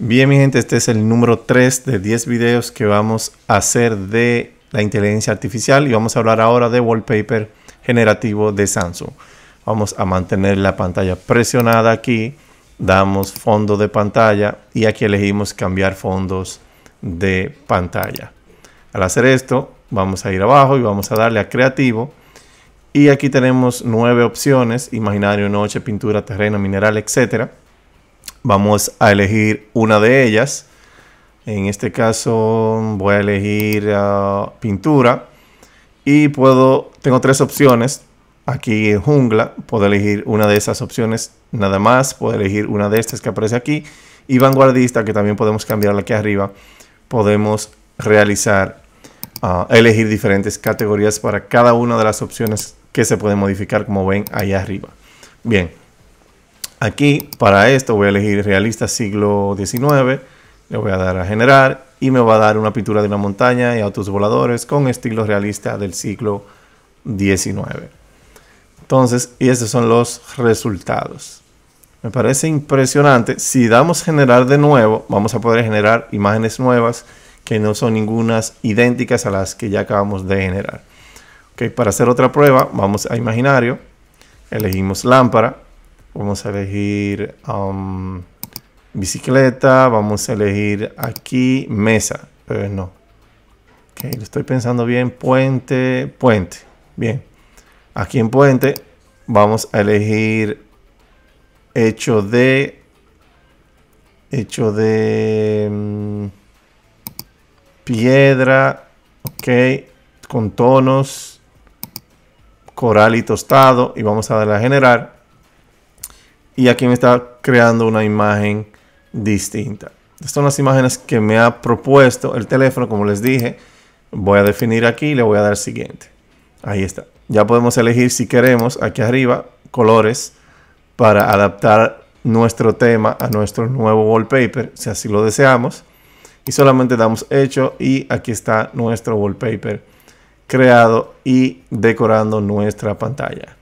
Bien, mi gente, este es el número 3 de 10 videos que vamos a hacer de la inteligencia artificial y vamos a hablar ahora de wallpaper generativo de Samsung. Vamos a mantener la pantalla presionada aquí, damos fondo de pantalla y aquí elegimos cambiar fondos de pantalla. Al hacer esto, vamos a ir abajo y vamos a darle a creativo. Y aquí tenemos nueve opciones, imaginario, noche, pintura, terreno, mineral, etcétera. Vamos a elegir una de ellas. En este caso voy a elegir ah, pintura. Y puedo, tengo tres opciones. Aquí en jungla, puedo elegir una de esas opciones nada más. Puedo elegir una de estas que aparece aquí. Y vanguardista, que también podemos cambiarla aquí arriba. Podemos realizar, ah, elegir diferentes categorías para cada una de las opciones que se pueden modificar, como ven ahí arriba. Bien. Aquí, para esto, voy a elegir realista siglo XIX. Le voy a dar a generar y me va a dar una pintura de una montaña y autos voladores con estilo realista del siglo XIX. Entonces, y estos son los resultados. Me parece impresionante. Si damos generar de nuevo, vamos a poder generar imágenes nuevas que no son ningunas idénticas a las que ya acabamos de generar. Okay, para hacer otra prueba, vamos a imaginario, elegimos lámpara Vamos a elegir um, bicicleta. Vamos a elegir aquí mesa. Pero no. Ok, lo estoy pensando bien. Puente, puente. Bien. Aquí en puente vamos a elegir hecho de... Hecho de... Mm, piedra. Ok. Con tonos. Coral y tostado. Y vamos a darle a generar y aquí me está creando una imagen distinta. Estas son las imágenes que me ha propuesto el teléfono, como les dije. Voy a definir aquí y le voy a dar siguiente. Ahí está. Ya podemos elegir si queremos aquí arriba colores para adaptar nuestro tema a nuestro nuevo wallpaper, si así lo deseamos. Y solamente damos hecho y aquí está nuestro wallpaper creado y decorando nuestra pantalla.